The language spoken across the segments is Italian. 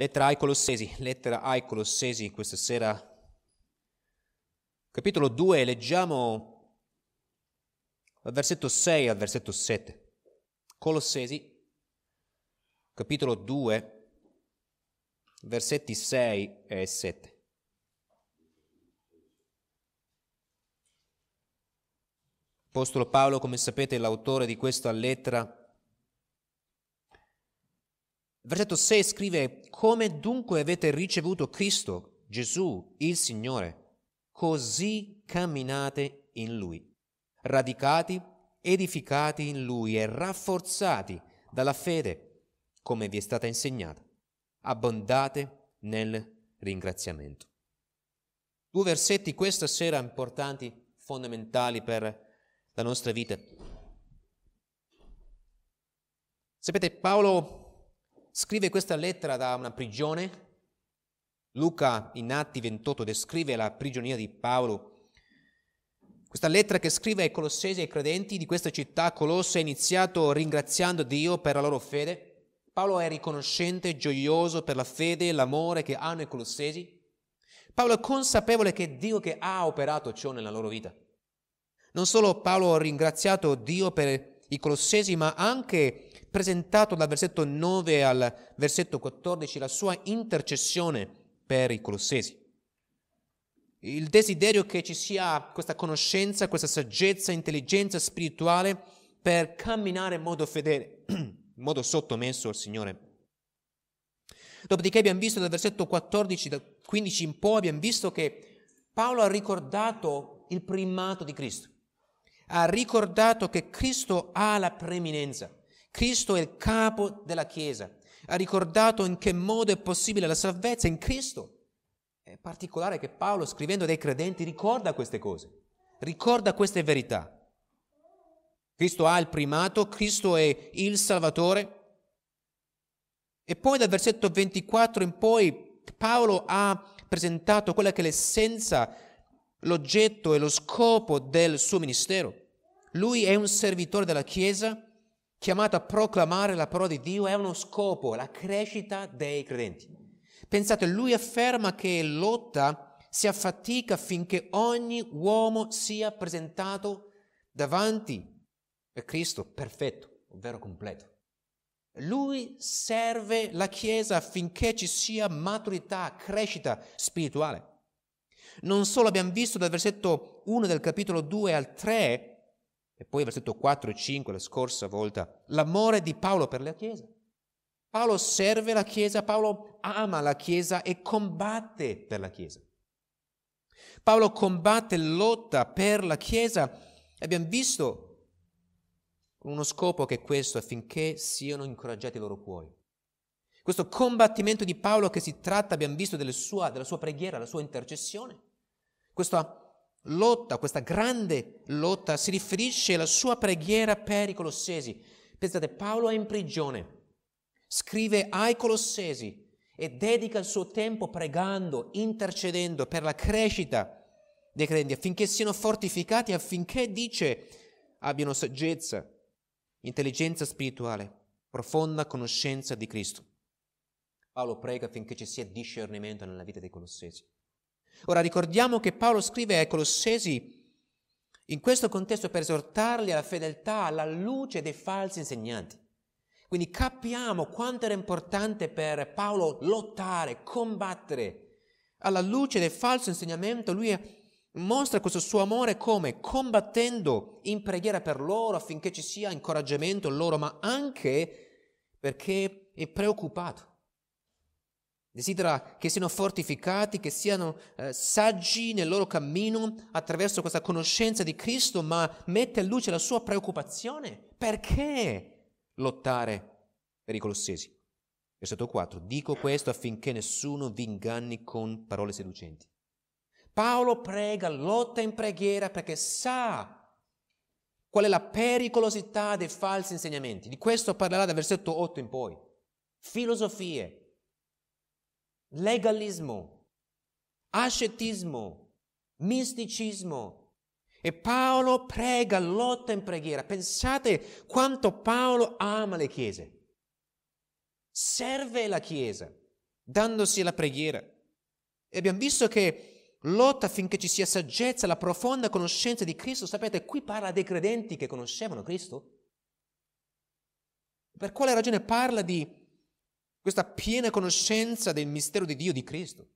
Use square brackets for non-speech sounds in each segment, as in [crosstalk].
Lettera ai Colossesi, lettera ai Colossesi questa sera, capitolo 2, leggiamo dal versetto 6 al versetto 7. Colossesi, capitolo 2, versetti 6 e 7. Apostolo Paolo, come sapete, è l'autore di questa lettera Versetto 6 scrive, come dunque avete ricevuto Cristo, Gesù, il Signore, così camminate in Lui, radicati, edificati in Lui e rafforzati dalla fede, come vi è stata insegnata, abbondate nel ringraziamento. Due versetti questa sera importanti, fondamentali per la nostra vita. Sapete, Paolo scrive questa lettera da una prigione. Luca in Atti 28 descrive la prigionia di Paolo. Questa lettera che scrive ai Colossesi e ai credenti di questa città, colossa è iniziato ringraziando Dio per la loro fede. Paolo è riconoscente, gioioso per la fede e l'amore che hanno i Colossesi. Paolo è consapevole che è Dio che ha operato ciò nella loro vita. Non solo Paolo ha ringraziato Dio per i Colossesi, ma anche presentato dal versetto 9 al versetto 14 la sua intercessione per i Colossesi. Il desiderio che ci sia questa conoscenza, questa saggezza, intelligenza spirituale per camminare in modo fedele, [clears throat] in modo sottomesso al Signore. Dopodiché abbiamo visto dal versetto 14, dal 15 in poi, abbiamo visto che Paolo ha ricordato il primato di Cristo, ha ricordato che Cristo ha la preeminenza. Cristo è il capo della Chiesa. Ha ricordato in che modo è possibile la salvezza in Cristo. È particolare che Paolo, scrivendo dei credenti, ricorda queste cose, ricorda queste verità. Cristo ha il primato, Cristo è il Salvatore. E poi dal versetto 24 in poi Paolo ha presentato quella che è l'essenza, l'oggetto e lo scopo del suo ministero. Lui è un servitore della Chiesa chiamato a proclamare la parola di Dio, è uno scopo, la crescita dei credenti. Pensate, lui afferma che lotta, si affatica affinché ogni uomo sia presentato davanti a Cristo perfetto, ovvero completo. Lui serve la Chiesa affinché ci sia maturità, crescita spirituale. Non solo abbiamo visto dal versetto 1 del capitolo 2 al 3 e poi versetto 4 e 5 la scorsa volta, l'amore di Paolo per la Chiesa. Paolo serve la Chiesa, Paolo ama la Chiesa e combatte per la Chiesa. Paolo combatte, e lotta per la Chiesa abbiamo visto uno scopo che è questo, affinché siano incoraggiati i loro cuori. Questo combattimento di Paolo che si tratta, abbiamo visto, della sua, della sua preghiera, della sua intercessione, Questa lotta, questa grande lotta, si riferisce alla sua preghiera per i Colossesi. Pensate, Paolo è in prigione, scrive ai Colossesi e dedica il suo tempo pregando, intercedendo per la crescita dei credenti affinché siano fortificati, affinché, dice, abbiano saggezza, intelligenza spirituale, profonda conoscenza di Cristo. Paolo prega affinché ci sia discernimento nella vita dei Colossesi. Ora ricordiamo che Paolo scrive ai Colossesi in questo contesto per esortarli alla fedeltà alla luce dei falsi insegnanti. Quindi capiamo quanto era importante per Paolo lottare, combattere. Alla luce del falso insegnamento lui mostra questo suo amore come combattendo in preghiera per loro affinché ci sia incoraggiamento loro, ma anche perché è preoccupato Desidera che siano fortificati, che siano eh, saggi nel loro cammino attraverso questa conoscenza di Cristo, ma mette a luce la sua preoccupazione. Perché lottare per i colossesi? Versetto 4. Dico questo affinché nessuno vi inganni con parole seducenti. Paolo prega, lotta in preghiera perché sa qual è la pericolosità dei falsi insegnamenti. Di questo parlerà dal versetto 8 in poi. Filosofie, legalismo, ascetismo, misticismo. E Paolo prega, lotta in preghiera. Pensate quanto Paolo ama le chiese. Serve la chiesa, dandosi la preghiera. E abbiamo visto che lotta affinché ci sia saggezza, la profonda conoscenza di Cristo. Sapete, qui parla dei credenti che conoscevano Cristo. Per quale ragione parla di questa piena conoscenza del mistero di Dio, di Cristo.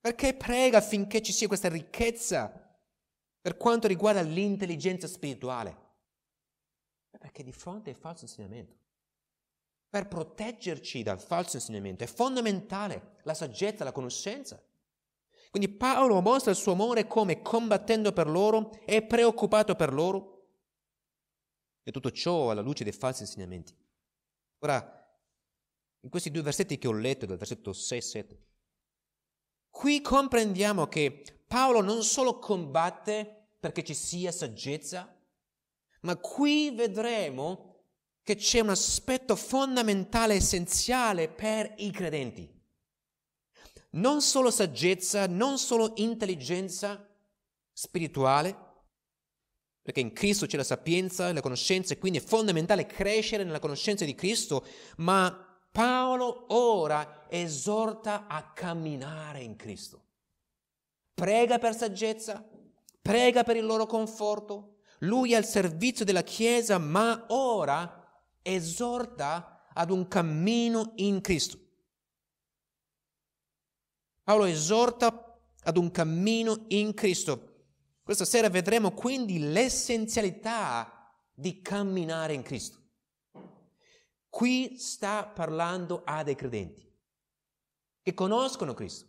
Perché prega affinché ci sia questa ricchezza per quanto riguarda l'intelligenza spirituale? Perché di fronte al falso insegnamento, per proteggerci dal falso insegnamento, è fondamentale la saggezza, la conoscenza. Quindi Paolo mostra il suo amore come combattendo per loro, è preoccupato per loro. E tutto ciò alla luce dei falsi insegnamenti. Ora, in questi due versetti che ho letto, dal versetto 6 7, qui comprendiamo che Paolo non solo combatte perché ci sia saggezza, ma qui vedremo che c'è un aspetto fondamentale, essenziale per i credenti. Non solo saggezza, non solo intelligenza spirituale, perché in Cristo c'è la sapienza, la conoscenza e quindi è fondamentale crescere nella conoscenza di Cristo, ma Paolo ora esorta a camminare in Cristo. Prega per saggezza, prega per il loro conforto. Lui è al servizio della Chiesa, ma ora esorta ad un cammino in Cristo. Paolo esorta ad un cammino in Cristo. Questa sera vedremo quindi l'essenzialità di camminare in Cristo. Qui sta parlando a dei credenti che conoscono Cristo,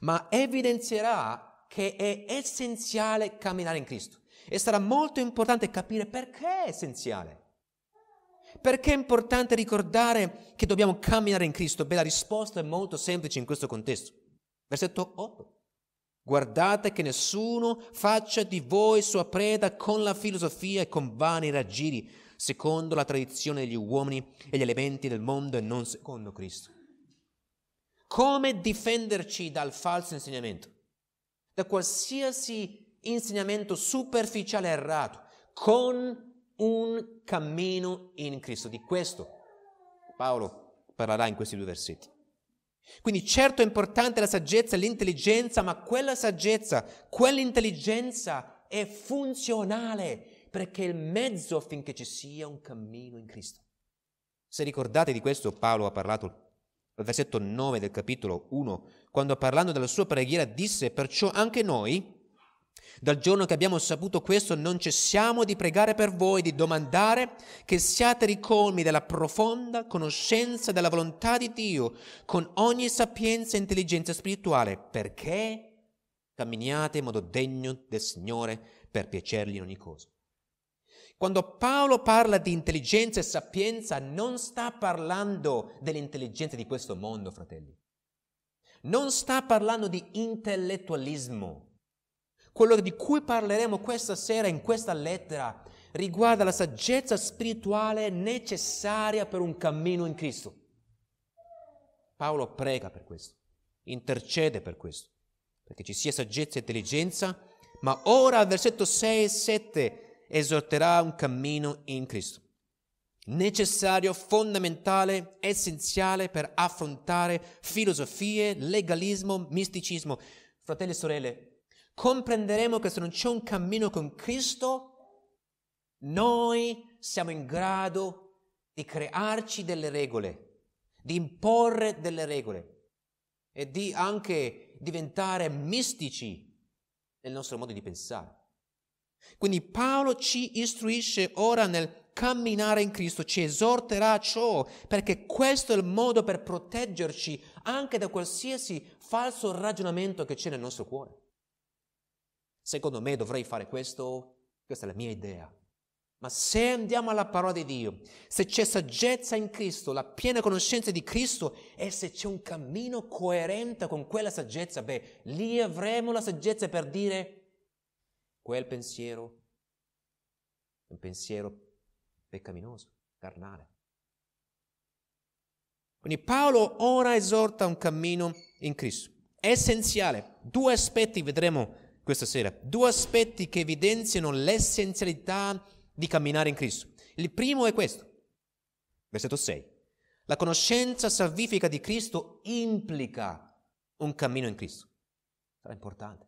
ma evidenzierà che è essenziale camminare in Cristo e sarà molto importante capire perché è essenziale. Perché è importante ricordare che dobbiamo camminare in Cristo? Beh, la risposta è molto semplice in questo contesto. Versetto 8. Guardate che nessuno faccia di voi sua preda con la filosofia e con vani raggiri secondo la tradizione degli uomini e gli elementi del mondo e non secondo Cristo. Come difenderci dal falso insegnamento? Da qualsiasi insegnamento superficiale errato, con un cammino in Cristo. Di questo Paolo parlerà in questi due versetti. Quindi certo è importante la saggezza e l'intelligenza, ma quella saggezza, quell'intelligenza è funzionale, perché è il mezzo affinché ci sia un cammino in Cristo. Se ricordate di questo Paolo ha parlato al versetto 9 del capitolo 1, quando parlando della sua preghiera disse, perciò anche noi, dal giorno che abbiamo saputo questo, non cessiamo di pregare per voi, di domandare che siate ricolmi della profonda conoscenza della volontà di Dio, con ogni sapienza e intelligenza spirituale, perché camminiate in modo degno del Signore per piacergli in ogni cosa. Quando Paolo parla di intelligenza e sapienza, non sta parlando dell'intelligenza di questo mondo, fratelli. Non sta parlando di intellettualismo. Quello di cui parleremo questa sera in questa lettera riguarda la saggezza spirituale necessaria per un cammino in Cristo. Paolo prega per questo, intercede per questo, perché ci sia saggezza e intelligenza, ma ora versetto 6 e 7 esorterà un cammino in Cristo. Necessario, fondamentale, essenziale per affrontare filosofie, legalismo, misticismo. Fratelli e sorelle, comprenderemo che se non c'è un cammino con Cristo, noi siamo in grado di crearci delle regole, di imporre delle regole e di anche diventare mistici nel nostro modo di pensare. Quindi Paolo ci istruisce ora nel camminare in Cristo, ci esorterà a ciò, perché questo è il modo per proteggerci anche da qualsiasi falso ragionamento che c'è nel nostro cuore. Secondo me dovrei fare questo, questa è la mia idea. Ma se andiamo alla parola di Dio, se c'è saggezza in Cristo, la piena conoscenza di Cristo e se c'è un cammino coerente con quella saggezza, beh, lì avremo la saggezza per dire quel pensiero è un pensiero peccaminoso, carnale. Quindi Paolo ora esorta un cammino in Cristo. È essenziale. Due aspetti vedremo questa sera. Due aspetti che evidenziano l'essenzialità di camminare in Cristo. Il primo è questo. Versetto 6. La conoscenza salvifica di Cristo implica un cammino in Cristo. Sarà importante.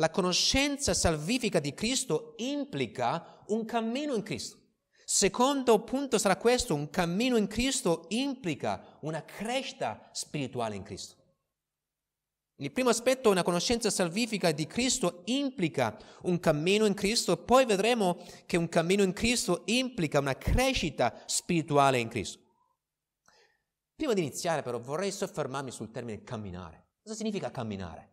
La conoscenza salvifica di Cristo implica un cammino in Cristo. Secondo punto sarà questo, un cammino in Cristo implica una crescita spirituale in Cristo. Il primo aspetto, una conoscenza salvifica di Cristo, implica un cammino in Cristo, poi vedremo che un cammino in Cristo implica una crescita spirituale in Cristo. Prima di iniziare però vorrei soffermarmi sul termine camminare. Cosa significa camminare?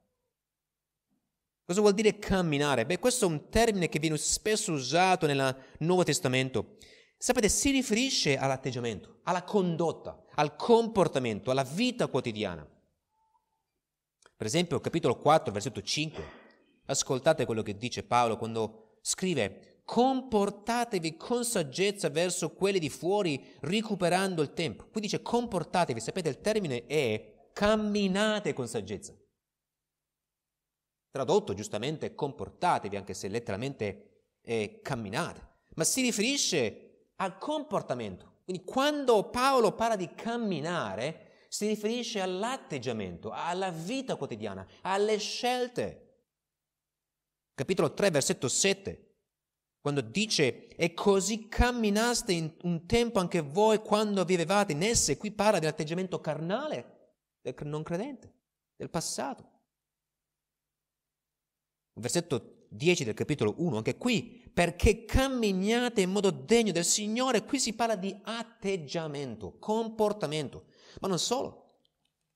Cosa vuol dire camminare? Beh, questo è un termine che viene spesso usato nel Nuovo Testamento. Sapete, si riferisce all'atteggiamento, alla condotta, al comportamento, alla vita quotidiana. Per esempio, capitolo 4, versetto 5. Ascoltate quello che dice Paolo quando scrive: Comportatevi con saggezza verso quelli di fuori, recuperando il tempo. Qui dice comportatevi, sapete, il termine è camminate con saggezza tradotto giustamente comportatevi, anche se letteralmente eh, camminate, ma si riferisce al comportamento. Quindi quando Paolo parla di camminare, si riferisce all'atteggiamento, alla vita quotidiana, alle scelte. Capitolo 3, versetto 7, quando dice e così camminaste in un tempo anche voi quando vivevate in esse, qui parla dell'atteggiamento carnale del non credente, del passato versetto 10 del capitolo 1, anche qui, perché camminate in modo degno del Signore, qui si parla di atteggiamento, comportamento, ma non solo.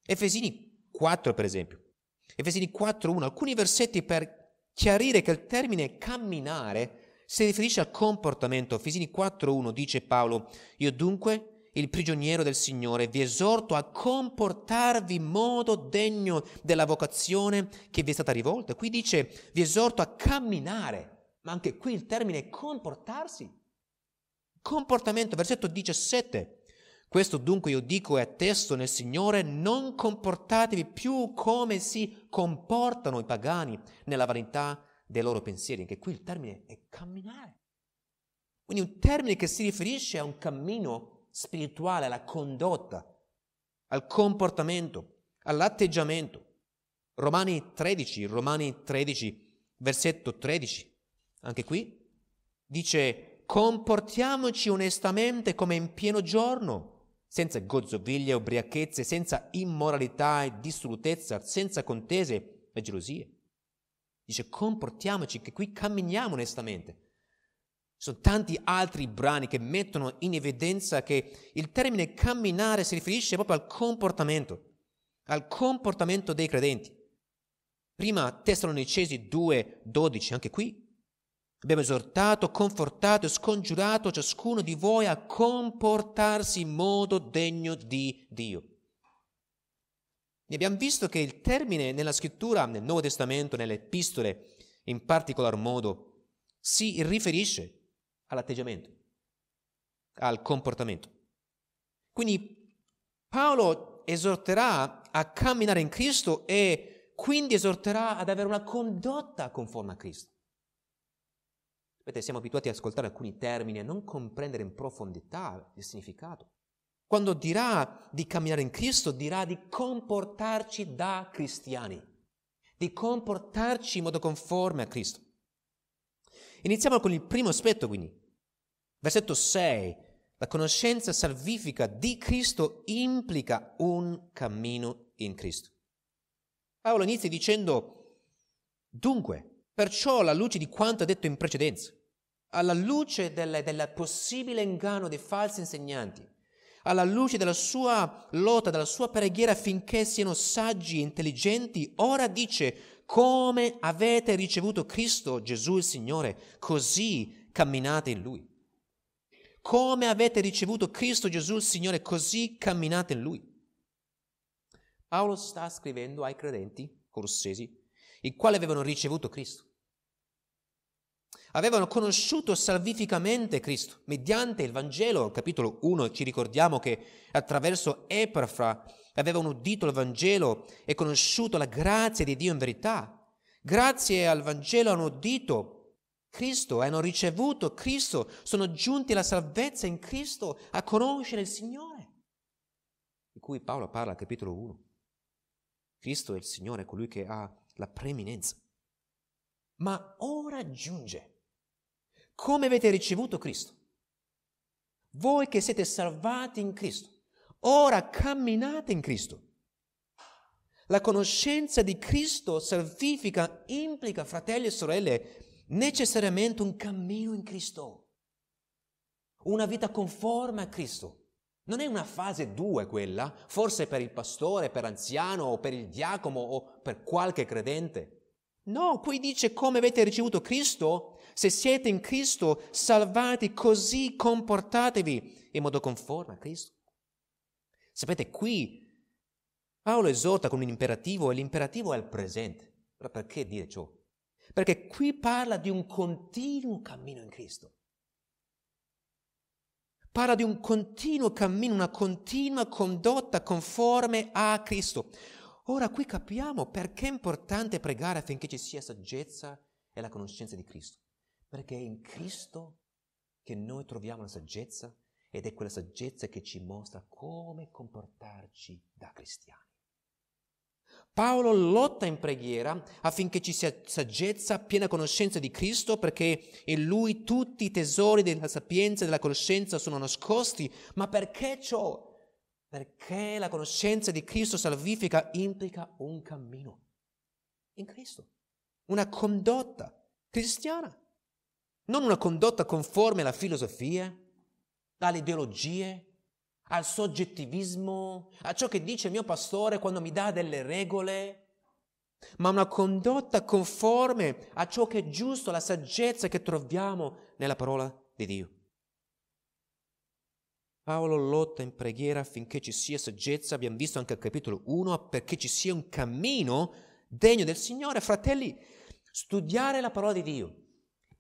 Efesini 4 per esempio, Efesini 4, 1, alcuni versetti per chiarire che il termine camminare si riferisce al comportamento. Efesini 4, 1 dice Paolo, io dunque il prigioniero del Signore, vi esorto a comportarvi in modo degno della vocazione che vi è stata rivolta. Qui dice, vi esorto a camminare, ma anche qui il termine è comportarsi. Comportamento, versetto 17. Questo dunque io dico e attesto nel Signore, non comportatevi più come si comportano i pagani nella vanità dei loro pensieri. Anche qui il termine è camminare. Quindi un termine che si riferisce a un cammino spirituale, alla condotta, al comportamento, all'atteggiamento. Romani 13, Romani 13, versetto 13, anche qui dice comportiamoci onestamente come in pieno giorno, senza gozzoviglie, ubriachezze, senza immoralità e dissolutezza, senza contese e gelosie. Dice comportiamoci, che qui camminiamo onestamente sono tanti altri brani che mettono in evidenza che il termine camminare si riferisce proprio al comportamento, al comportamento dei credenti. Prima Tessalonicesi 2, 12, anche qui abbiamo esortato, confortato e scongiurato ciascuno di voi a comportarsi in modo degno di Dio. E abbiamo visto che il termine nella scrittura, nel Nuovo Testamento, nelle epistole, in particolar modo, si riferisce all'atteggiamento, al comportamento. Quindi Paolo esorterà a camminare in Cristo e quindi esorterà ad avere una condotta conforme a Cristo. Sapete, siamo abituati ad ascoltare alcuni termini e non comprendere in profondità il significato. Quando dirà di camminare in Cristo, dirà di comportarci da cristiani, di comportarci in modo conforme a Cristo. Iniziamo con il primo aspetto, quindi, Versetto 6. La conoscenza salvifica di Cristo implica un cammino in Cristo. Paolo inizia dicendo, dunque, perciò alla luce di quanto ha detto in precedenza, alla luce del, possibile inganno dei falsi insegnanti, alla luce della sua lotta, della sua preghiera affinché siano saggi e intelligenti, ora dice, come avete ricevuto Cristo Gesù il Signore, così camminate in Lui. Come avete ricevuto Cristo Gesù il Signore, così camminate in Lui. Paolo sta scrivendo ai credenti corossesi, i quali avevano ricevuto Cristo. Avevano conosciuto salvificamente Cristo mediante il Vangelo. Al capitolo 1 ci ricordiamo che attraverso Epafra avevano udito il Vangelo e conosciuto la grazia di Dio in verità. Grazie al Vangelo hanno udito Cristo, hanno ricevuto Cristo, sono giunti alla salvezza in Cristo, a conoscere il Signore, di cui Paolo parla al capitolo 1. Cristo è il Signore, colui che ha la preeminenza. Ma ora giunge. Come avete ricevuto Cristo? Voi che siete salvati in Cristo, ora camminate in Cristo. La conoscenza di Cristo salvifica, implica, fratelli e sorelle, necessariamente un cammino in Cristo, una vita conforme a Cristo. Non è una fase 2 quella, forse per il pastore, per l'anziano o per il diacono o per qualche credente. No, qui dice come avete ricevuto Cristo, se siete in Cristo salvati così comportatevi in modo conforme a Cristo. Sapete, qui Paolo esorta con un imperativo e l'imperativo è il presente. Allora perché dire ciò? Perché qui parla di un continuo cammino in Cristo. Parla di un continuo cammino, una continua condotta conforme a Cristo. Ora qui capiamo perché è importante pregare affinché ci sia saggezza e la conoscenza di Cristo. Perché è in Cristo che noi troviamo la saggezza ed è quella saggezza che ci mostra come comportarci da cristiani. Paolo lotta in preghiera affinché ci sia saggezza, piena conoscenza di Cristo, perché in lui tutti i tesori della sapienza e della conoscenza sono nascosti. Ma perché ciò? Perché la conoscenza di Cristo salvifica implica un cammino in Cristo, una condotta cristiana, non una condotta conforme alla filosofia, alle ideologie, al soggettivismo, a ciò che dice il mio pastore quando mi dà delle regole, ma una condotta conforme a ciò che è giusto, la saggezza che troviamo nella parola di Dio. Paolo lotta in preghiera affinché ci sia saggezza, abbiamo visto anche al capitolo 1, perché ci sia un cammino degno del Signore. Fratelli, studiare la parola di Dio,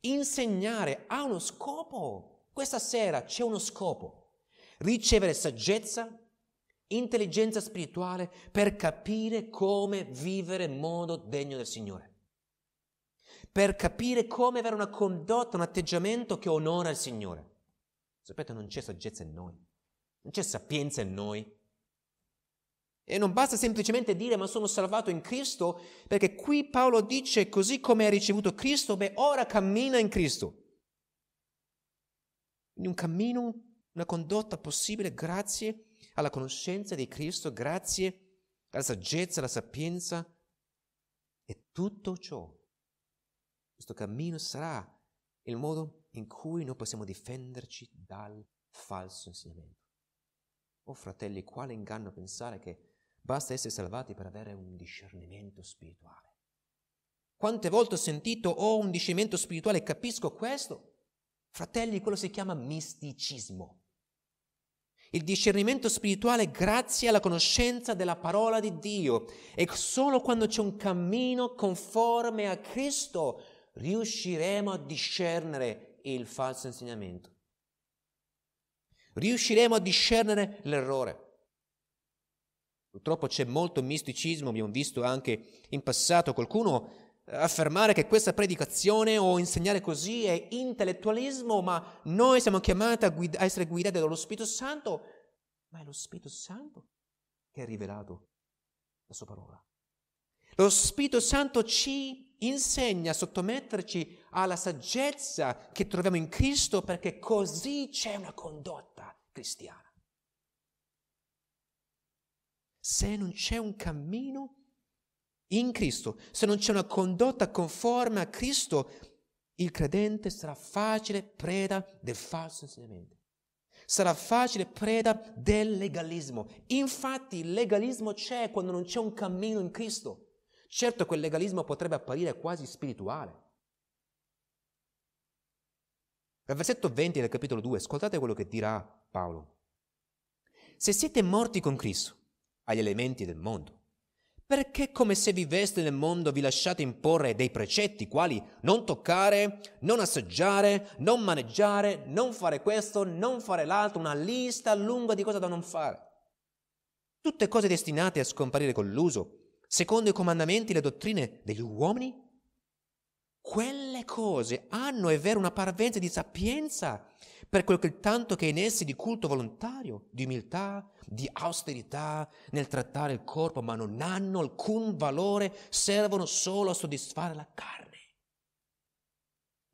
insegnare ha uno scopo. Questa sera c'è uno scopo ricevere saggezza, intelligenza spirituale per capire come vivere in modo degno del Signore, per capire come avere una condotta, un atteggiamento che onora il Signore. Sapete, non c'è saggezza in noi, non c'è sapienza in noi. E non basta semplicemente dire ma sono salvato in Cristo, perché qui Paolo dice così come hai ricevuto Cristo, beh ora cammina in Cristo. Quindi un cammino una condotta possibile grazie alla conoscenza di Cristo, grazie alla saggezza, alla sapienza e tutto ciò. Questo cammino sarà il modo in cui noi possiamo difenderci dal falso insegnamento. Oh fratelli, quale inganno pensare che basta essere salvati per avere un discernimento spirituale. Quante volte ho sentito ho oh, un discernimento spirituale, capisco questo, Fratelli, quello si chiama misticismo. Il discernimento spirituale è grazie alla conoscenza della parola di Dio e solo quando c'è un cammino conforme a Cristo riusciremo a discernere il falso insegnamento. Riusciremo a discernere l'errore. Purtroppo c'è molto misticismo, abbiamo visto anche in passato qualcuno affermare che questa predicazione o insegnare così è intellettualismo, ma noi siamo chiamati a, guida- a essere guidati dallo Spirito Santo, ma è lo Spirito Santo che ha rivelato la sua parola. Lo Spirito Santo ci insegna a sottometterci alla saggezza che troviamo in Cristo perché così c'è una condotta cristiana. Se non c'è un cammino in Cristo, se non c'è una condotta conforme a Cristo, il credente sarà facile preda del falso insegnamento. Sarà facile preda del legalismo. Infatti il legalismo c'è quando non c'è un cammino in Cristo. Certo quel legalismo potrebbe apparire quasi spirituale. Al versetto 20 del capitolo 2, ascoltate quello che dirà Paolo. Se siete morti con Cristo agli elementi del mondo, perché come se viveste nel mondo vi lasciate imporre dei precetti quali non toccare, non assaggiare, non maneggiare, non fare questo, non fare l'altro, una lista lunga di cose da non fare. Tutte cose destinate a scomparire con l'uso, secondo i comandamenti e le dottrine degli uomini? Quelle cose hanno, è vero, una parvenza di sapienza per quel che tanto che è in essi di culto volontario, di umiltà, di austerità nel trattare il corpo, ma non hanno alcun valore, servono solo a soddisfare la carne.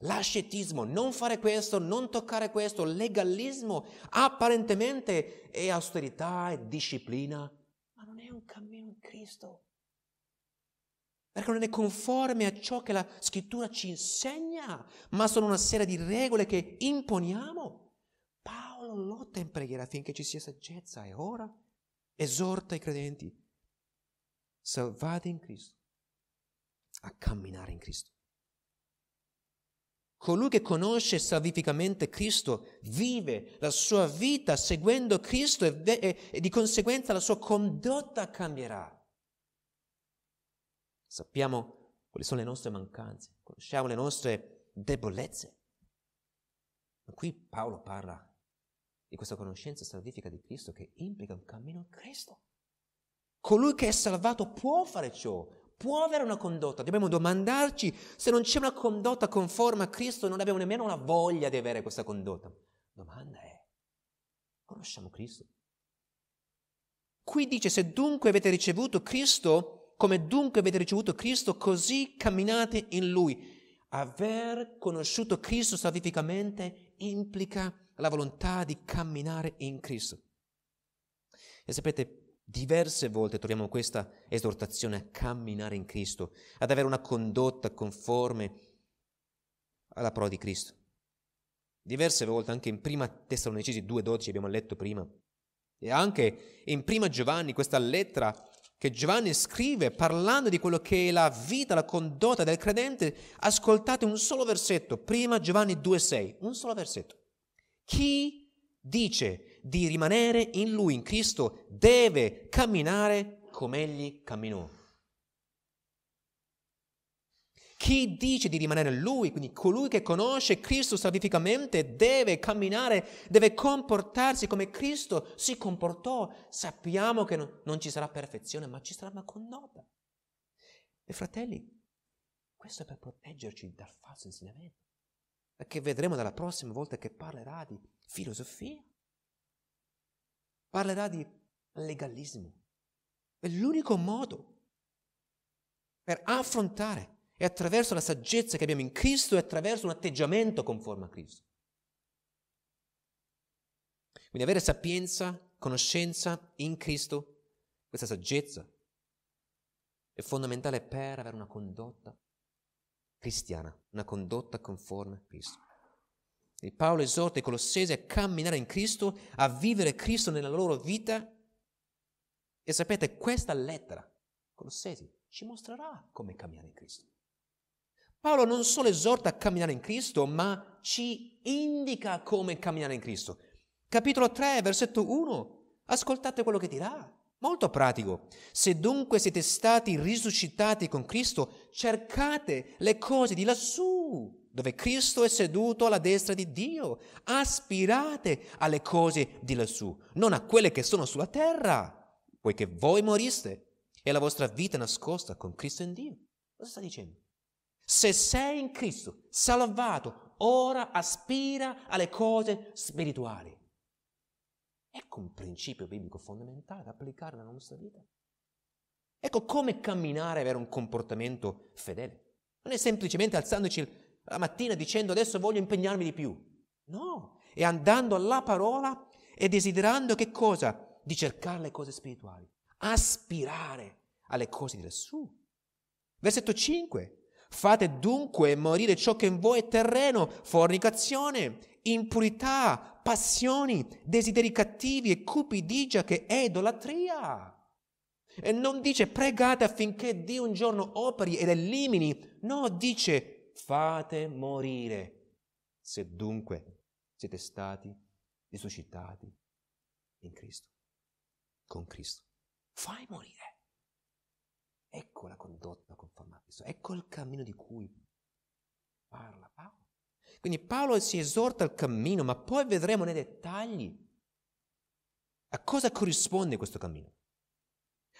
L'ascetismo, non fare questo, non toccare questo, legalismo apparentemente è austerità e disciplina, ma non è un cammino in Cristo perché non è conforme a ciò che la scrittura ci insegna, ma sono una serie di regole che imponiamo. Paolo lotta in preghiera affinché ci sia saggezza e ora esorta i credenti, salvati in Cristo, a camminare in Cristo. Colui che conosce salvificamente Cristo vive la sua vita seguendo Cristo e, e, e di conseguenza la sua condotta cambierà. Sappiamo quali sono le nostre mancanze, conosciamo le nostre debolezze. Ma qui Paolo parla di questa conoscenza salvifica di Cristo che implica un cammino a Cristo. Colui che è salvato può fare ciò, può avere una condotta. Dobbiamo domandarci se non c'è una condotta conforme a Cristo, non abbiamo nemmeno la voglia di avere questa condotta. Domanda è, conosciamo Cristo? Qui dice, se dunque avete ricevuto Cristo, come dunque avete ricevuto Cristo, così camminate in Lui. Aver conosciuto Cristo salvificamente implica la volontà di camminare in Cristo. E sapete, diverse volte troviamo questa esortazione a camminare in Cristo, ad avere una condotta conforme alla prova di Cristo. Diverse volte, anche in prima Tessalonicesi 2.12 abbiamo letto prima, e anche in prima Giovanni, questa lettera che Giovanni scrive parlando di quello che è la vita, la condotta del credente, ascoltate un solo versetto, prima Giovanni 2,6, un solo versetto. Chi dice di rimanere in lui, in Cristo, deve camminare come egli camminò. Chi dice di rimanere in lui, quindi colui che conosce Cristo salvificamente, deve camminare, deve comportarsi come Cristo si comportò. Sappiamo che non ci sarà perfezione, ma ci sarà una condotta. E fratelli, questo è per proteggerci dal falso insegnamento, che vedremo dalla prossima volta che parlerà di filosofia, parlerà di legalismo. È l'unico modo per affrontare è attraverso la saggezza che abbiamo in Cristo e attraverso un atteggiamento conforme a Cristo. Quindi avere sapienza, conoscenza in Cristo, questa saggezza, è fondamentale per avere una condotta cristiana, una condotta conforme a Cristo. E Paolo esorta i Colossesi a camminare in Cristo, a vivere Cristo nella loro vita. E sapete, questa lettera, Colossesi, ci mostrerà come camminare in Cristo. Paolo non solo esorta a camminare in Cristo, ma ci indica come camminare in Cristo. Capitolo 3, versetto 1. Ascoltate quello che dirà. Molto pratico. Se dunque siete stati risuscitati con Cristo, cercate le cose di lassù, dove Cristo è seduto alla destra di Dio. Aspirate alle cose di lassù, non a quelle che sono sulla terra, poiché voi moriste e la vostra vita è nascosta con Cristo in Dio. Cosa sta dicendo? Se sei in Cristo, salvato, ora aspira alle cose spirituali. Ecco un principio biblico fondamentale da applicare nella nostra vita. Ecco come camminare verso un comportamento fedele. Non è semplicemente alzandoci la mattina dicendo adesso voglio impegnarmi di più. No, è andando alla parola e desiderando che cosa? Di cercare le cose spirituali, aspirare alle cose di lassù. Versetto 5. Fate dunque morire ciò che in voi è terreno, fornicazione, impurità, passioni, desideri cattivi e cupidigia che è idolatria. E non dice pregate affinché Dio un giorno operi ed elimini, no, dice fate morire. Se dunque siete stati risuscitati in Cristo, con Cristo, fai morire. Ecco la condotta conforme a Cristo, ecco il cammino di cui parla Paolo. Quindi Paolo si esorta al cammino, ma poi vedremo nei dettagli a cosa corrisponde questo cammino.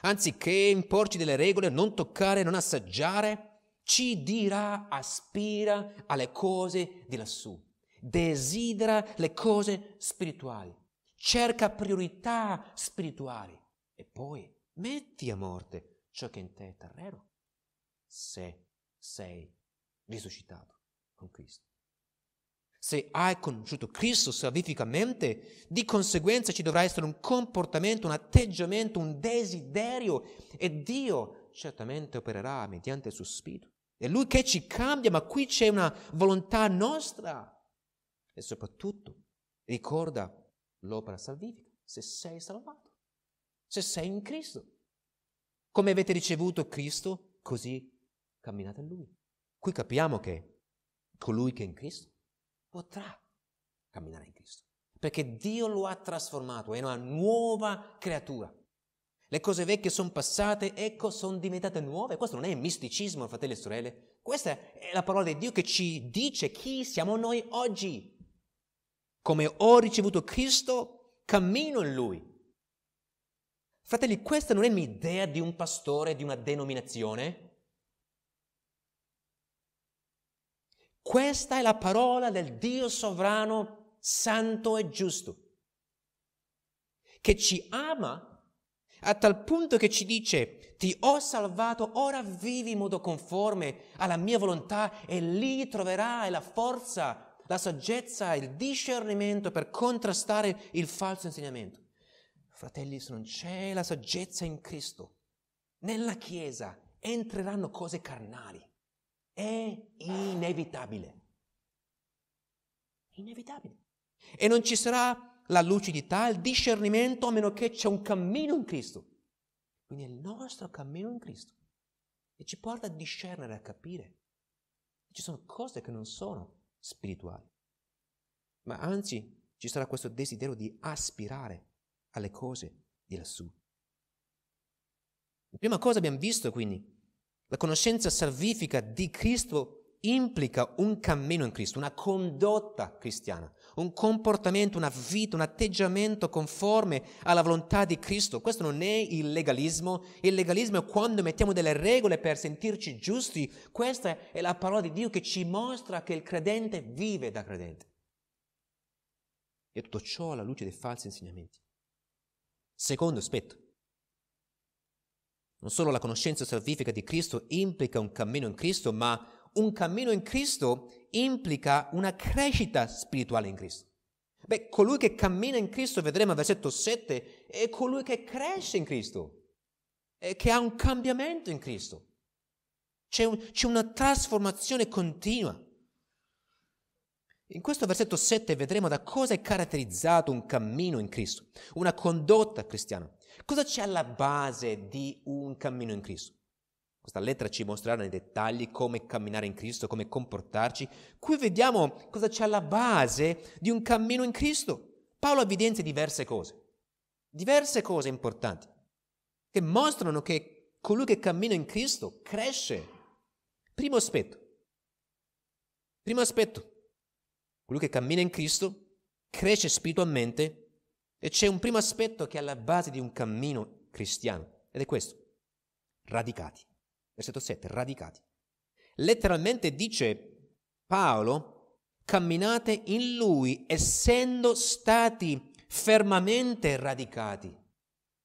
Anziché imporci delle regole, non toccare, non assaggiare, ci dirà, aspira alle cose di lassù, desidera le cose spirituali, cerca priorità spirituali e poi metti a morte ciò che in te è terreno, se sei risuscitato con Cristo. Se hai conosciuto Cristo salvificamente, di conseguenza ci dovrà essere un comportamento, un atteggiamento, un desiderio e Dio certamente opererà mediante il suo spirito. È Lui che ci cambia, ma qui c'è una volontà nostra. E soprattutto ricorda l'opera salvifica, se sei salvato, se sei in Cristo. Come avete ricevuto Cristo, così camminate in Lui. Qui capiamo che colui che è in Cristo potrà camminare in Cristo, perché Dio lo ha trasformato, in una nuova creatura. Le cose vecchie sono passate, ecco, sono diventate nuove. Questo non è misticismo, fratelli e sorelle. Questa è la parola di Dio che ci dice chi siamo noi oggi. Come ho ricevuto Cristo, cammino in Lui. Fratelli, questa non è un'idea di un pastore, di una denominazione. Questa è la parola del Dio sovrano, santo e giusto, che ci ama a tal punto che ci dice, ti ho salvato, ora vivi in modo conforme alla mia volontà e lì troverai la forza, la saggezza, il discernimento per contrastare il falso insegnamento. Fratelli, se non c'è la saggezza in Cristo, nella Chiesa entreranno cose carnali. È inevitabile. È Inevitabile. E non ci sarà la lucidità, il discernimento, a meno che c'è un cammino in Cristo. Quindi è il nostro cammino in Cristo. E ci porta a discernere, a capire. Ci sono cose che non sono spirituali. Ma anzi, ci sarà questo desiderio di aspirare alle cose di lassù. La prima cosa abbiamo visto quindi, la conoscenza salvifica di Cristo implica un cammino in Cristo, una condotta cristiana, un comportamento, una vita, un atteggiamento conforme alla volontà di Cristo. Questo non è il legalismo. Il legalismo è quando mettiamo delle regole per sentirci giusti. Questa è la parola di Dio che ci mostra che il credente vive da credente. E tutto ciò alla luce dei falsi insegnamenti. Secondo aspetto. Non solo la conoscenza salvifica di Cristo implica un cammino in Cristo, ma un cammino in Cristo implica una crescita spirituale in Cristo. Beh, colui che cammina in Cristo, vedremo al versetto 7, è colui che cresce in Cristo, eh, che ha un cambiamento in Cristo. C'è, un, c'è una trasformazione continua. In questo versetto 7 vedremo da cosa è caratterizzato un cammino in Cristo, una condotta cristiana. Cosa c'è alla base di un cammino in Cristo? Questa lettera ci mostrerà nei dettagli come camminare in Cristo, come comportarci. Qui vediamo cosa c'è alla base di un cammino in Cristo. Paolo evidenzia diverse cose, diverse cose importanti, che mostrano che colui che cammina in Cristo cresce. Primo aspetto. Primo aspetto. Colui che cammina in Cristo cresce spiritualmente e c'è un primo aspetto che è alla base di un cammino cristiano ed è questo, radicati. Versetto 7, radicati. Letteralmente dice Paolo, camminate in lui essendo stati fermamente radicati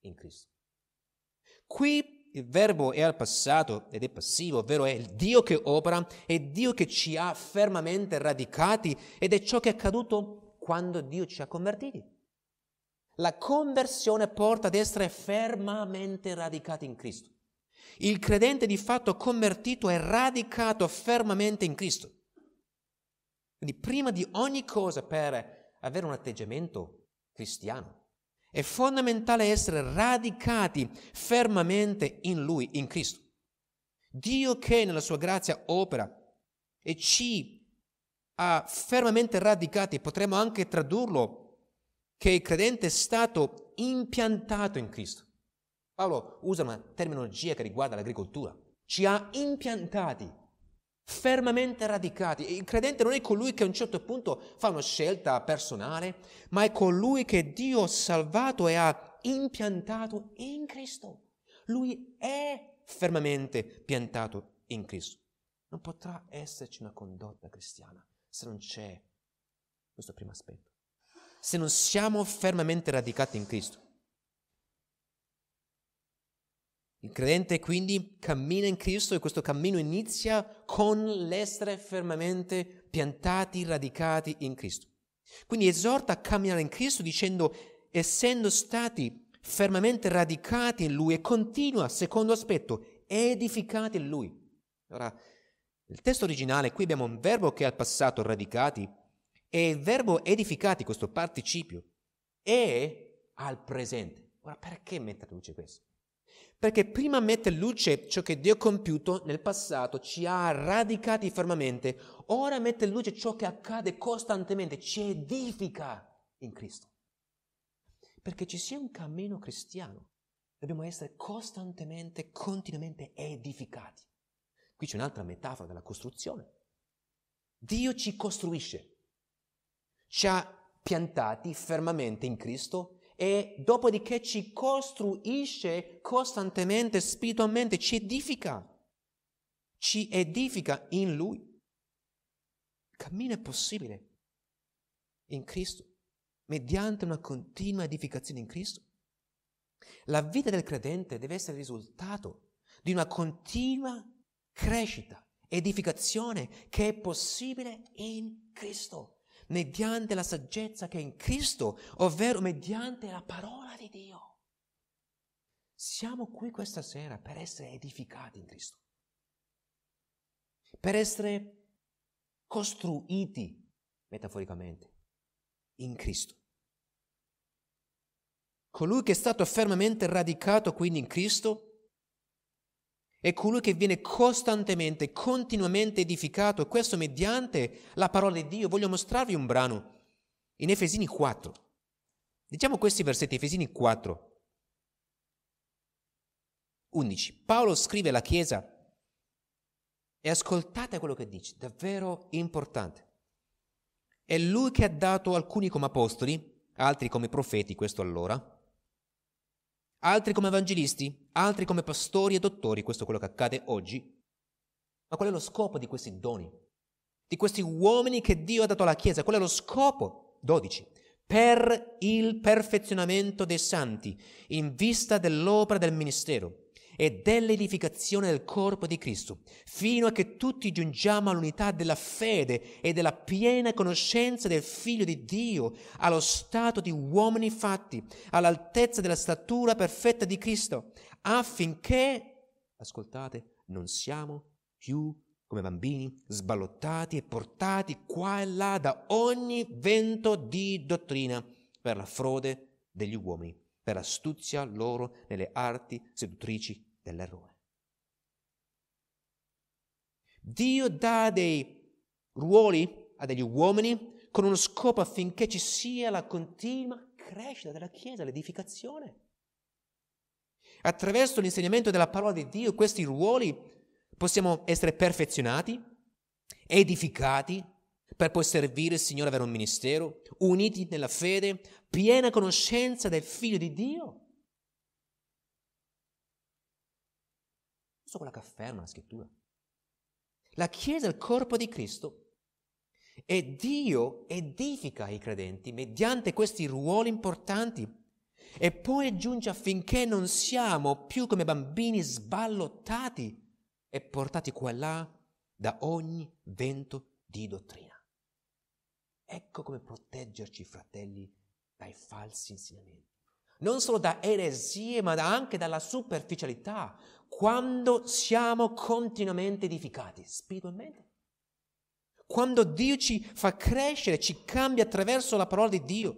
in Cristo. Qui il verbo è al passato ed è passivo, ovvero è il Dio che opera, è Dio che ci ha fermamente radicati ed è ciò che è accaduto quando Dio ci ha convertiti. La conversione porta ad essere fermamente radicati in Cristo. Il credente di fatto convertito è radicato fermamente in Cristo. Quindi prima di ogni cosa per avere un atteggiamento cristiano, è fondamentale essere radicati fermamente in Lui, in Cristo. Dio che nella sua grazia opera e ci ha fermamente radicati, potremmo anche tradurlo, che il credente è stato impiantato in Cristo. Paolo usa una terminologia che riguarda l'agricoltura. Ci ha impiantati fermamente radicati. Il credente non è colui che a un certo punto fa una scelta personale, ma è colui che Dio ha salvato e ha impiantato in Cristo. Lui è fermamente piantato in Cristo. Non potrà esserci una condotta cristiana se non c'è questo primo aspetto. Se non siamo fermamente radicati in Cristo. Il credente quindi cammina in Cristo e questo cammino inizia con l'essere fermamente piantati, radicati in Cristo. Quindi esorta a camminare in Cristo dicendo, essendo stati fermamente radicati in Lui e continua, secondo aspetto, edificati in Lui. Ora, nel testo originale qui abbiamo un verbo che è al passato radicati e il verbo edificati, questo participio, è al presente. Ora, perché mette a luce questo? perché prima mette in luce ciò che Dio ha compiuto nel passato, ci ha radicati fermamente, ora mette in luce ciò che accade costantemente, ci edifica in Cristo. Perché ci sia un cammino cristiano, dobbiamo essere costantemente, continuamente edificati. Qui c'è un'altra metafora della costruzione. Dio ci costruisce, ci ha piantati fermamente in Cristo e dopodiché ci costruisce costantemente, spiritualmente, ci edifica, ci edifica in Lui. Il Cammino è possibile in Cristo, mediante una continua edificazione in Cristo. La vita del credente deve essere il risultato di una continua crescita, edificazione che è possibile in Cristo mediante la saggezza che è in Cristo, ovvero mediante la parola di Dio. Siamo qui questa sera per essere edificati in Cristo, per essere costruiti, metaforicamente, in Cristo. Colui che è stato fermamente radicato quindi in Cristo è colui che viene costantemente, continuamente edificato, e questo mediante la parola di Dio. Voglio mostrarvi un brano in Efesini 4. Diciamo questi versetti, Efesini 4, 11. Paolo scrive alla Chiesa e ascoltate quello che dice, davvero importante. È lui che ha dato alcuni come apostoli, altri come profeti, questo allora, altri come evangelisti, altri come pastori e dottori, questo è quello che accade oggi. Ma qual è lo scopo di questi doni? Di questi uomini che Dio ha dato alla Chiesa? Qual è lo scopo? 12. Per il perfezionamento dei santi, in vista dell'opera del ministero e dell'edificazione del corpo di Cristo, fino a che tutti giungiamo all'unità della fede e della piena conoscenza del Figlio di Dio, allo stato di uomini fatti, all'altezza della statura perfetta di Cristo, affinché, ascoltate, non siamo più come bambini sballottati e portati qua e là da ogni vento di dottrina per la frode degli uomini per astuzia loro nelle arti seduttrici dell'errore. Dio dà dei ruoli a degli uomini con uno scopo affinché ci sia la continua crescita della Chiesa, l'edificazione. Attraverso l'insegnamento della parola di Dio, questi ruoli possiamo essere perfezionati, edificati, per poi servire il Signore avere un ministero, uniti nella fede, piena conoscenza del Figlio di Dio. Questo è quello che afferma la scrittura. La Chiesa è il corpo di Cristo e Dio edifica i credenti mediante questi ruoli importanti e poi giunge affinché non siamo più come bambini sballottati e portati qua e là da ogni vento di dottrina. Ecco come proteggerci, fratelli, dai falsi insegnamenti. Non solo da eresie, ma anche dalla superficialità, quando siamo continuamente edificati spiritualmente. Quando Dio ci fa crescere, ci cambia attraverso la parola di Dio.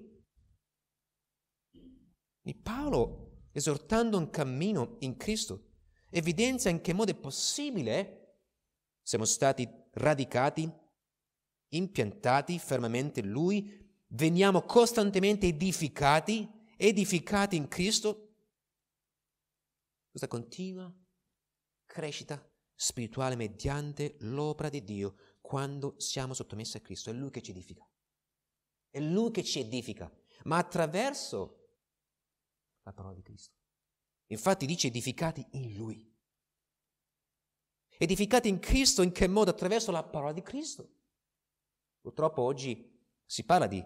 E Paolo, esortando un cammino in Cristo, evidenzia in che modo è possibile siamo stati radicati impiantati fermamente in Lui, veniamo costantemente edificati, edificati in Cristo, questa continua crescita spirituale mediante l'opera di Dio quando siamo sottomessi a Cristo. È Lui che ci edifica. È Lui che ci edifica, ma attraverso la parola di Cristo. Infatti dice edificati in Lui. Edificati in Cristo in che modo? Attraverso la parola di Cristo. Purtroppo oggi si parla di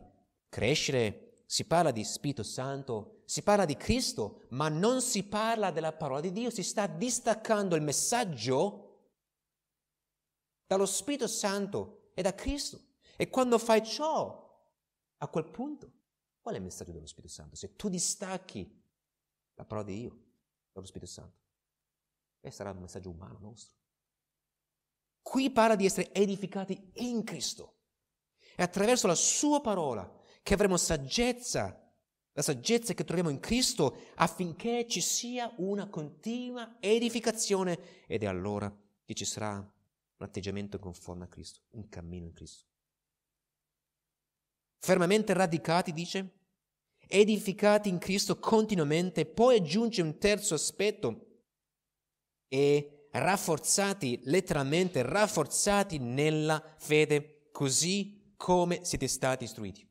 crescere, si parla di Spirito Santo, si parla di Cristo, ma non si parla della parola di Dio, si sta distaccando il messaggio dallo Spirito Santo e da Cristo. E quando fai ciò, a quel punto, qual è il messaggio dello Spirito Santo? Se tu distacchi la parola di Dio dallo Spirito Santo, e eh, sarà un messaggio umano nostro. Qui parla di essere edificati in Cristo. È attraverso la sua parola che avremo saggezza, la saggezza che troviamo in Cristo affinché ci sia una continua edificazione ed è allora che ci sarà un atteggiamento conforme a Cristo, un cammino in Cristo. Fermamente radicati, dice, edificati in Cristo continuamente, poi aggiunge un terzo aspetto, e rafforzati, letteralmente rafforzati nella fede, così come siete stati istruiti.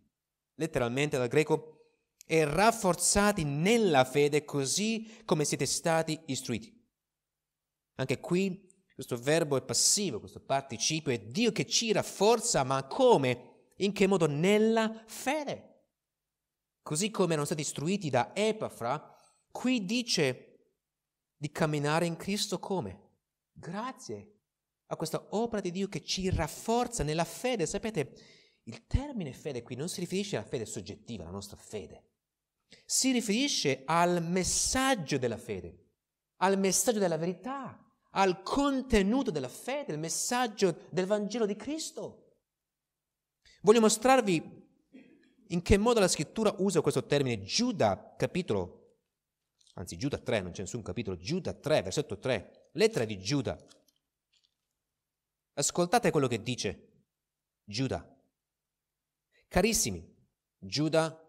Letteralmente dal greco e rafforzati nella fede così come siete stati istruiti. Anche qui questo verbo è passivo, questo participio è Dio che ci rafforza, ma come? In che modo? Nella fede. Così come erano stati istruiti da Epafra, qui dice di camminare in Cristo come? Grazie a questa opera di Dio che ci rafforza nella fede. Sapete, il termine fede qui non si riferisce alla fede soggettiva, alla nostra fede. Si riferisce al messaggio della fede, al messaggio della verità, al contenuto della fede, al messaggio del Vangelo di Cristo. Voglio mostrarvi in che modo la scrittura usa questo termine. Giuda, capitolo, anzi Giuda 3, non c'è nessun capitolo, Giuda 3, versetto 3, lettera di Giuda. Ascoltate quello che dice Giuda. Carissimi, Giuda,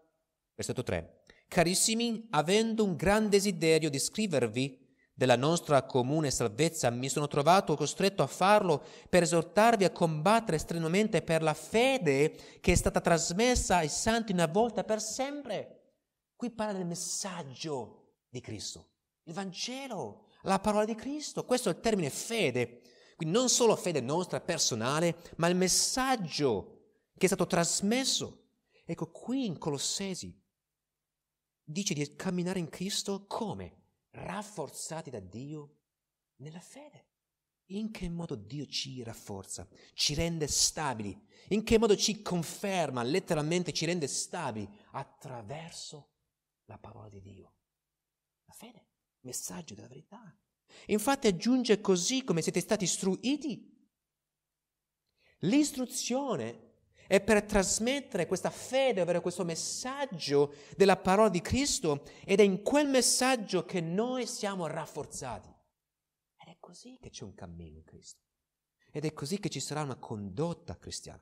versetto 3, carissimi, avendo un gran desiderio di scrivervi della nostra comune salvezza, mi sono trovato costretto a farlo per esortarvi a combattere strenuamente per la fede che è stata trasmessa ai santi una volta per sempre. Qui parla del messaggio di Cristo, il Vangelo, la parola di Cristo. Questo è il termine fede. Quindi non solo fede nostra personale, ma il messaggio che è stato trasmesso. Ecco, qui in Colossesi dice di camminare in Cristo come? Rafforzati da Dio nella fede. In che modo Dio ci rafforza, ci rende stabili, in che modo ci conferma, letteralmente ci rende stabili attraverso la parola di Dio. La fede, il messaggio della verità. Infatti aggiunge così come siete stati istruiti. L'istruzione e per trasmettere questa fede, avere questo messaggio della parola di Cristo, ed è in quel messaggio che noi siamo rafforzati. Ed è così che c'è un cammino in Cristo. Ed è così che ci sarà una condotta cristiana.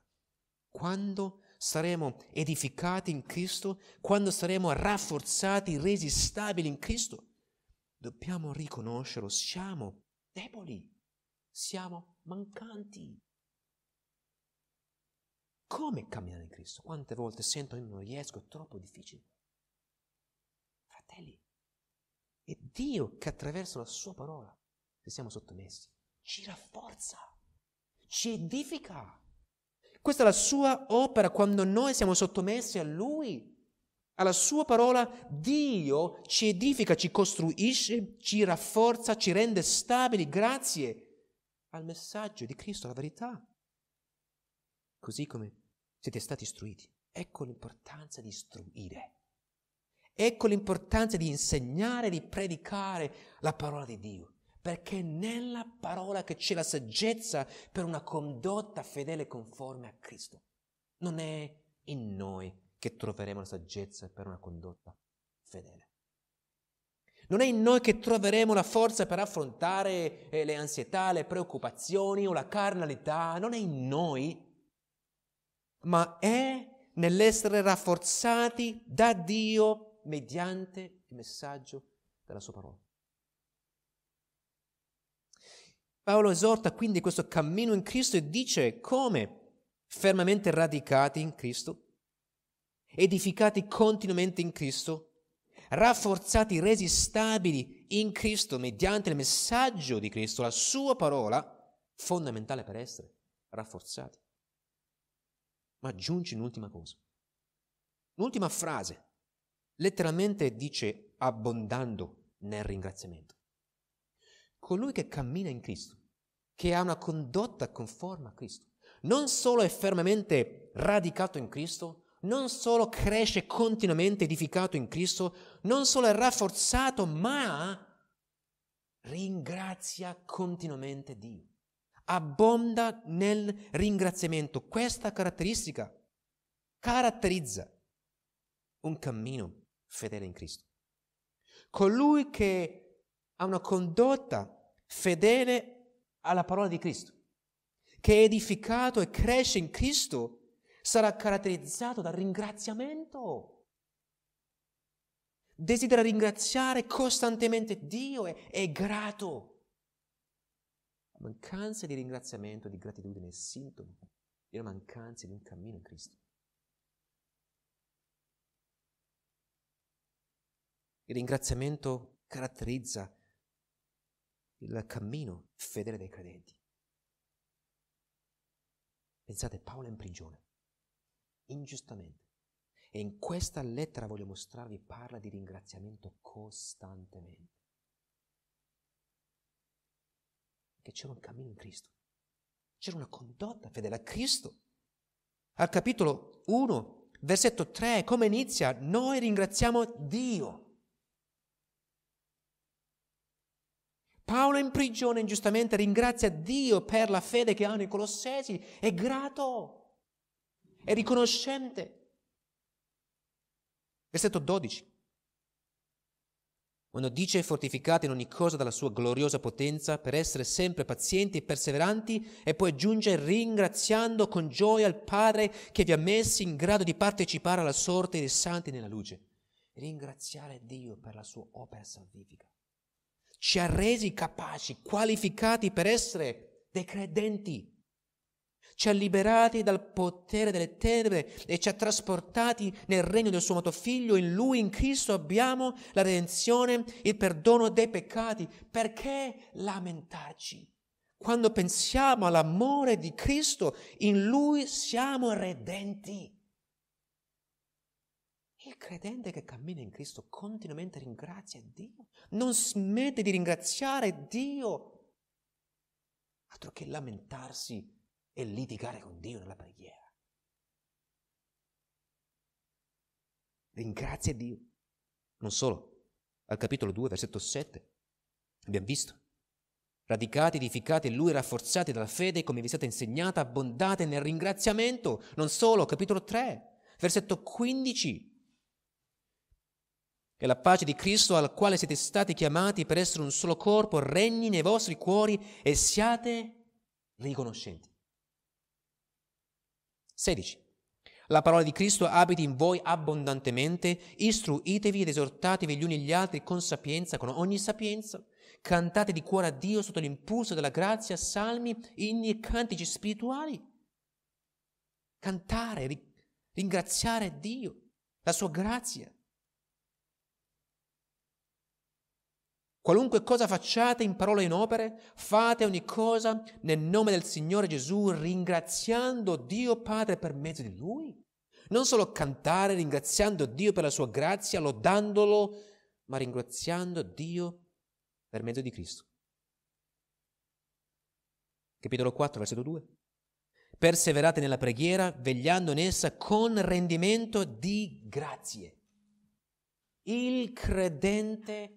Quando saremo edificati in Cristo, quando saremo rafforzati, resi stabili in Cristo, dobbiamo riconoscerlo, siamo deboli, siamo mancanti, come camminare in Cristo? Quante volte sento che non riesco, è troppo difficile. Fratelli, è Dio che attraverso la sua parola, se siamo sottomessi, ci rafforza, ci edifica. Questa è la sua opera quando noi siamo sottomessi a Lui. Alla sua parola Dio ci edifica, ci costruisce, ci rafforza, ci rende stabili grazie al messaggio di Cristo, alla verità così come siete stati istruiti. Ecco l'importanza di istruire. Ecco l'importanza di insegnare, di predicare la parola di Dio, perché è nella parola che c'è la saggezza per una condotta fedele e conforme a Cristo. Non è in noi che troveremo la saggezza per una condotta fedele. Non è in noi che troveremo la forza per affrontare eh, le ansietà, le preoccupazioni o la carnalità, non è in noi ma è nell'essere rafforzati da Dio mediante il messaggio della sua parola. Paolo esorta quindi questo cammino in Cristo e dice come fermamente radicati in Cristo, edificati continuamente in Cristo, rafforzati, resi stabili in Cristo mediante il messaggio di Cristo, la sua parola, fondamentale per essere rafforzati. Ma aggiungi un'ultima cosa. Un'ultima frase. Letteralmente dice abbondando nel ringraziamento. Colui che cammina in Cristo, che ha una condotta conforme a Cristo, non solo è fermamente radicato in Cristo, non solo cresce continuamente edificato in Cristo, non solo è rafforzato, ma ringrazia continuamente Dio abbonda nel ringraziamento. Questa caratteristica caratterizza un cammino fedele in Cristo. Colui che ha una condotta fedele alla parola di Cristo, che è edificato e cresce in Cristo, sarà caratterizzato dal ringraziamento. Desidera ringraziare costantemente Dio e è grato la mancanza di ringraziamento, di gratitudine è sintomo di una mancanza di un cammino in Cristo. Il ringraziamento caratterizza il cammino fedele dei credenti. Pensate, Paolo è in prigione, ingiustamente. E in questa lettera, voglio mostrarvi, parla di ringraziamento costantemente. che c'era un cammino in Cristo, c'era una condotta fedele a Cristo. Al capitolo 1, versetto 3, come inizia? Noi ringraziamo Dio. Paolo in prigione ingiustamente ringrazia Dio per la fede che hanno i Colossesi, è grato, è riconoscente. Versetto 12. Quando dice fortificate in ogni cosa dalla sua gloriosa potenza per essere sempre pazienti e perseveranti e poi aggiunge ringraziando con gioia il Padre che vi ha messi in grado di partecipare alla sorte dei santi nella luce. Ringraziare Dio per la sua opera salvifica. Ci ha resi capaci, qualificati per essere dei credenti ci ha liberati dal potere delle tenebre e ci ha trasportati nel regno del suo amato figlio. In lui, in Cristo, abbiamo la redenzione, il perdono dei peccati. Perché lamentarci? Quando pensiamo all'amore di Cristo, in lui siamo redenti. Il credente che cammina in Cristo continuamente ringrazia Dio, non smette di ringraziare Dio. Altro che lamentarsi e litigare con Dio nella preghiera. Ringrazia Dio. Non solo, al capitolo 2, versetto 7, abbiamo visto. Radicati, edificati in Lui, rafforzati dalla fede, come vi è stata insegnata, abbondate nel ringraziamento. Non solo, capitolo 3, versetto 15. E la pace di Cristo, al quale siete stati chiamati per essere un solo corpo, regni nei vostri cuori e siate riconoscenti. 16. La parola di Cristo abiti in voi abbondantemente, istruitevi ed esortatevi gli uni gli altri con sapienza, con ogni sapienza, cantate di cuore a Dio sotto l'impulso della grazia, salmi, inni e cantici spirituali. Cantare, ringraziare Dio, la sua grazia, Qualunque cosa facciate in parole e in opere, fate ogni cosa nel nome del Signore Gesù, ringraziando Dio Padre per mezzo di Lui. Non solo cantare ringraziando Dio per la sua grazia, lodandolo, ma ringraziando Dio per mezzo di Cristo. Capitolo 4, versetto 2. Perseverate nella preghiera, vegliando in essa con rendimento di grazie. Il credente è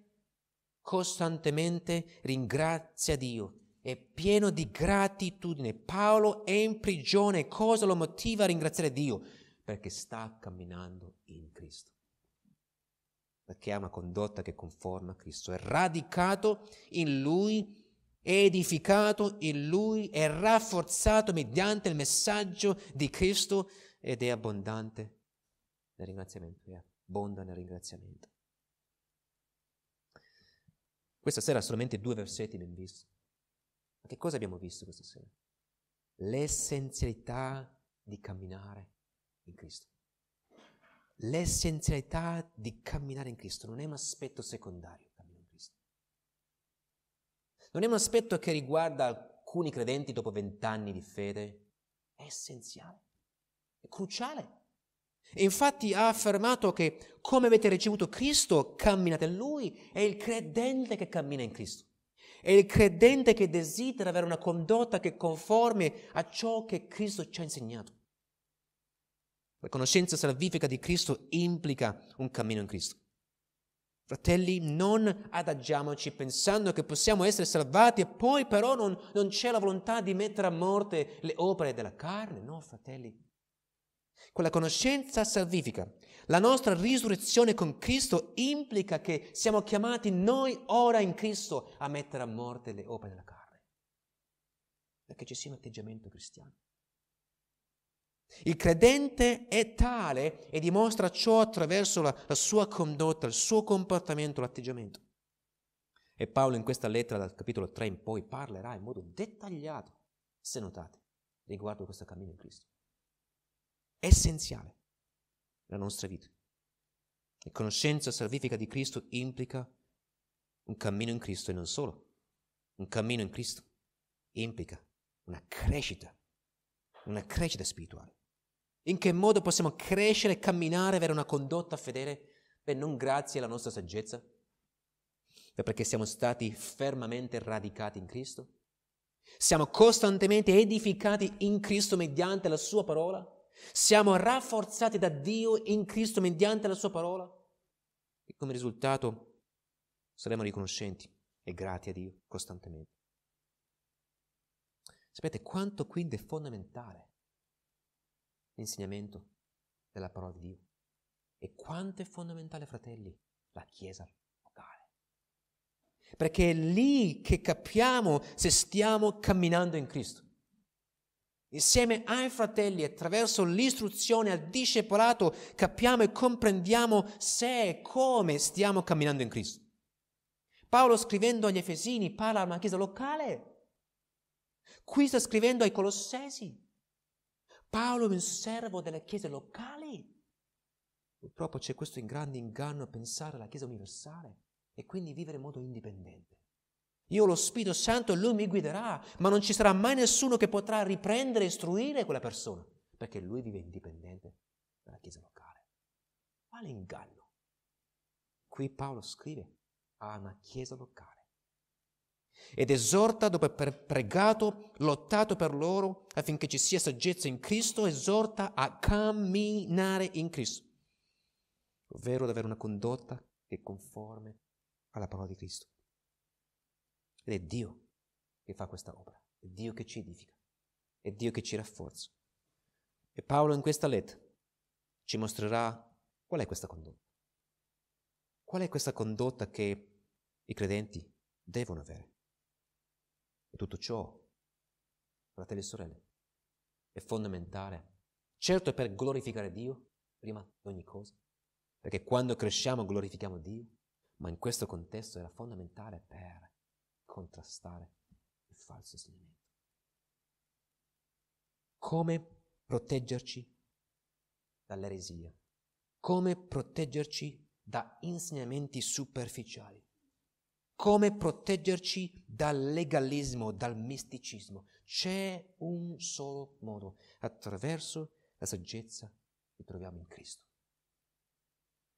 costantemente ringrazia Dio, è pieno di gratitudine. Paolo è in prigione, cosa lo motiva a ringraziare Dio? Perché sta camminando in Cristo. Perché ha una condotta che conforma a Cristo, è radicato in Lui, è edificato in Lui, è rafforzato mediante il messaggio di Cristo ed è abbondante nel ringraziamento, è abbonda nel ringraziamento. Questa sera solamente due versetti abbiamo visto. Ma che cosa abbiamo visto questa sera? L'essenzialità di camminare in Cristo. L'essenzialità di camminare in Cristo non è un aspetto secondario. Non è un aspetto che riguarda alcuni credenti dopo vent'anni di fede, è essenziale, è cruciale. Infatti ha affermato che come avete ricevuto Cristo, camminate in Lui, è il credente che cammina in Cristo. È il credente che desidera avere una condotta che conforme a ciò che Cristo ci ha insegnato. La conoscenza salvifica di Cristo implica un cammino in Cristo. Fratelli, non adagiamoci pensando che possiamo essere salvati e poi però non, non c'è la volontà di mettere a morte le opere della carne. No, fratelli, quella conoscenza salvifica. La nostra risurrezione con Cristo implica che siamo chiamati noi ora in Cristo a mettere a morte le opere della carne. Perché ci sia un atteggiamento cristiano. Il credente è tale e dimostra ciò attraverso la, la, sua condotta, il suo comportamento, l'atteggiamento. E Paolo in questa lettera dal capitolo 3 in poi parlerà in modo dettagliato, se notate, riguardo questo cammino in Cristo essenziale la nostra vita. La conoscenza salvifica di Cristo implica un cammino in Cristo e non solo. Un cammino in Cristo implica una crescita, una crescita spirituale. In che modo possiamo crescere e camminare avere una condotta fedele? Beh, non grazie alla nostra saggezza, ma perché siamo stati fermamente radicati in Cristo. Siamo costantemente edificati in Cristo mediante la Sua parola siamo rafforzati da Dio in Cristo mediante la sua parola e come risultato saremo riconoscenti e grati a Dio costantemente. Sapete quanto quindi è fondamentale l'insegnamento della parola di Dio e quanto è fondamentale, fratelli, la Chiesa locale. Perché è lì che capiamo se stiamo camminando in Cristo. Insieme ai fratelli, attraverso l'istruzione al discepolato, capiamo e comprendiamo se e come stiamo camminando in Cristo. Paolo scrivendo agli Efesini parla a una chiesa locale. Qui sta scrivendo ai Colossesi. Paolo è un servo delle chiese locali. Purtroppo c'è questo grande inganno a pensare alla chiesa universale e quindi vivere in modo indipendente. Io ho lo Spirito Santo, e Lui mi guiderà, ma non ci sarà mai nessuno che potrà riprendere e istruire quella persona, perché Lui vive indipendente dalla Chiesa locale. Quale inganno? Qui Paolo scrive a una Chiesa locale ed esorta, dopo aver pregato, lottato per loro affinché ci sia saggezza in Cristo, esorta a camminare in Cristo, ovvero ad avere una condotta che è conforme alla parola di Cristo. Ed è Dio che fa questa opera, è Dio che ci edifica, è Dio che ci rafforza. E Paolo in questa lettera ci mostrerà qual è questa condotta. Qual è questa condotta che i credenti devono avere? E tutto ciò, fratelli e sorelle, è fondamentale. Certo è per glorificare Dio, prima di ogni cosa, perché quando cresciamo glorifichiamo Dio, ma in questo contesto era fondamentale per contrastare il falso insegnamento. Come proteggerci dall'eresia? Come proteggerci da insegnamenti superficiali? Come proteggerci dal legalismo, dal misticismo? C'è un solo modo, attraverso la saggezza che troviamo in Cristo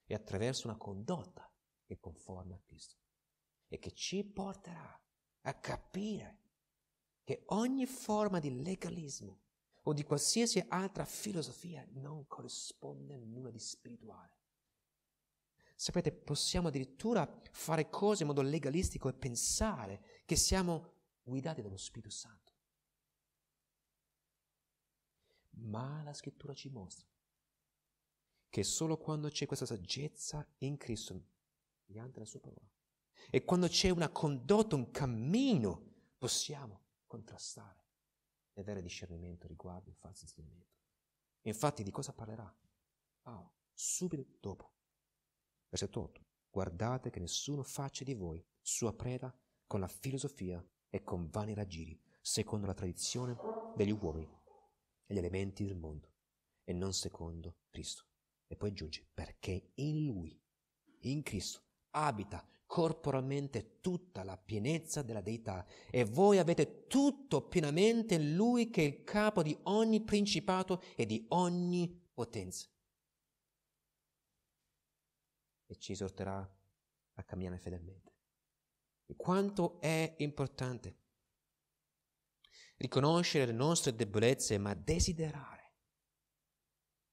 e attraverso una condotta che conforma a Cristo e che ci porterà a capire che ogni forma di legalismo o di qualsiasi altra filosofia non corrisponde a nulla di spirituale. Sapete, possiamo addirittura fare cose in modo legalistico e pensare che siamo guidati dallo Spirito Santo. Ma la scrittura ci mostra che solo quando c'è questa saggezza in Cristo, mediante la sua parola, e quando c'è una condotta, un cammino, possiamo contrastare e avere discernimento riguardo il falso insegnamento. Infatti di cosa parlerà oh, subito dopo? Versetto 8. Guardate che nessuno faccia di voi sua preda con la filosofia e con vani raggiri, secondo la tradizione degli uomini e gli elementi del mondo, e non secondo Cristo. E poi aggiunge, perché in Lui, in Cristo, abita corporalmente tutta la pienezza della deità e voi avete tutto pienamente in lui che è il capo di ogni principato e di ogni potenza. E ci esorterà a camminare fedelmente. E quanto è importante riconoscere le nostre debolezze, ma desiderare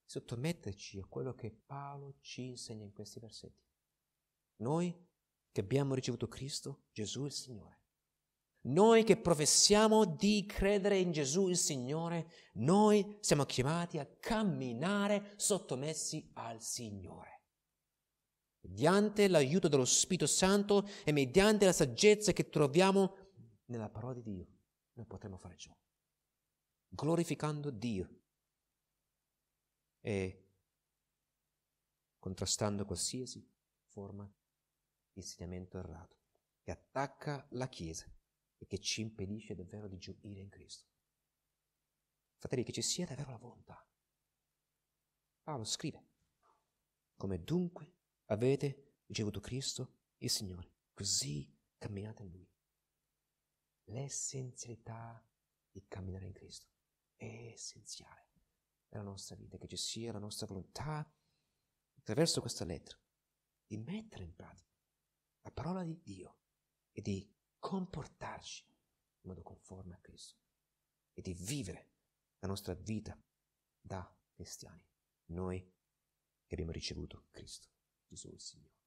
sottometterci a quello che Paolo ci insegna in questi versetti. Noi che abbiamo ricevuto Cristo, Gesù il Signore. Noi che professiamo di credere in Gesù il Signore, noi siamo chiamati a camminare sottomessi al Signore. Mediante l'aiuto dello Spirito Santo e mediante la saggezza che troviamo nella parola di Dio, noi potremo fare ciò, glorificando Dio e contrastando qualsiasi forma di insegnamento errato, che attacca la Chiesa e che ci impedisce davvero di gioire in Cristo. Fratelli, che ci sia davvero la volontà. Paolo scrive, come dunque avete ricevuto Cristo il Signore, così camminate in Lui. L'essenzialità di camminare in Cristo è essenziale per la nostra vita, che ci sia la nostra volontà attraverso questa lettera di mettere in pratica la parola di Dio e di comportarci in modo conforme a Cristo e di vivere la nostra vita da cristiani, noi che abbiamo ricevuto Cristo, Gesù il Signore.